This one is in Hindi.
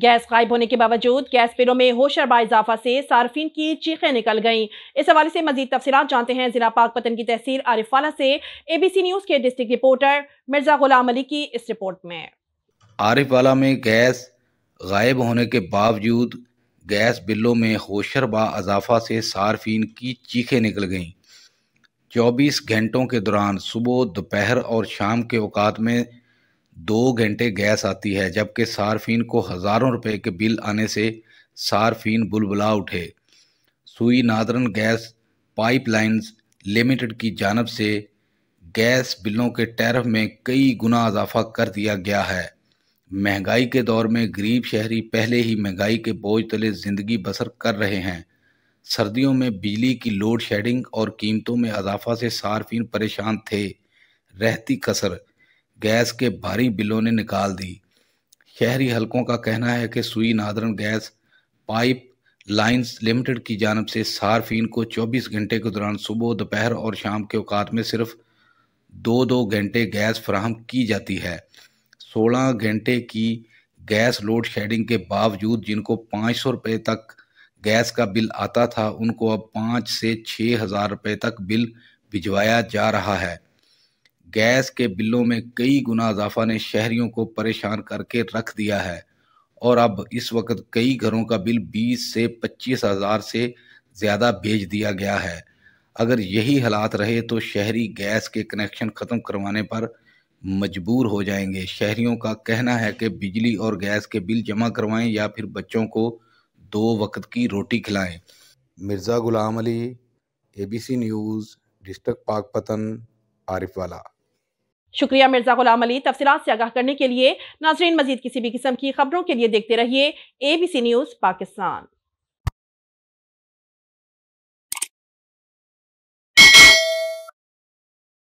गैस गायब होने के बावजूद गैस बिलों में होशरबा इजाफा से सार्फिन की चीखें निकल गईं इस हवाले से मजीद तफसी जानते हैं जिला पाक पतन की तहसील आरिफाला से ए बी सी न्यूज़ के डिस्ट्रिक्ट रिपोर्टर मिर्जा गुलाम अली की इस रिपोर्ट में आरिफाला में गैस गायब होने के बावजूद गैस बिलों में होशरबा इजाफा से सार्फिन की चीखें निकल गईं चौबीस घंटों के दौरान सुबह दोपहर और शाम के अवकात में दो घंटे गैस आती है जबकि सार्फिन को हज़ारों रुपए के बिल आने से सार्फिन बुलबुला उठे सुई नादरन गैस पाइपलाइंस लिमिटेड की जानब से गैस बिलों के टैरफ में कई गुना इजाफा कर दिया गया है महंगाई के दौर में गरीब शहरी पहले ही महंगाई के बोझ तले ज़िंदगी बसर कर रहे हैं सर्दियों में बिजली की लोड शेडिंग और कीमतों में इजाफा से सार्फिन परेशान थे रहती कसर गैस के भारी बिलों ने निकाल दी शहरी हलकों का कहना है कि Sui northern gas pipelines limited की जानब से सार्फिन को 24 घंटे के दौरान सुबह दोपहर और शाम के अवकात में सिर्फ दो दो घंटे गैस फ्राहम की जाती है 16 घंटे की गैस लोड शेडिंग के बावजूद जिनको पाँच सौ रुपये तक गैस का बिल आता था उनको अब पाँच से छः हज़ार रुपये तक बिल भिजवाया जा रहा है गैस के बिलों में कई गुना इजाफा ने शहरियों को परेशान करके रख दिया है और अब इस वक्त कई घरों का बिल 20 से पच्चीस हज़ार से ज़्यादा भेज दिया गया है अगर यही हालात रहे तो शहरी गैस के कनेक्शन ख़त्म करवाने पर मजबूर हो जाएंगे शहरियों का कहना है कि बिजली और गैस के बिल जमा करवाएं या फिर बच्चों को दो वक्त की रोटी खिलाएं Mirza Ghulam Ali ABC news district Pakpattan Arifwala शुक्रिया मिर्ज़ा गुलाम अली तफसीत से आगाह करने के लिए नाजरीन मजीद किसी भी किस्म की खबरों के लिए देखते रहिए A B C news Pakistan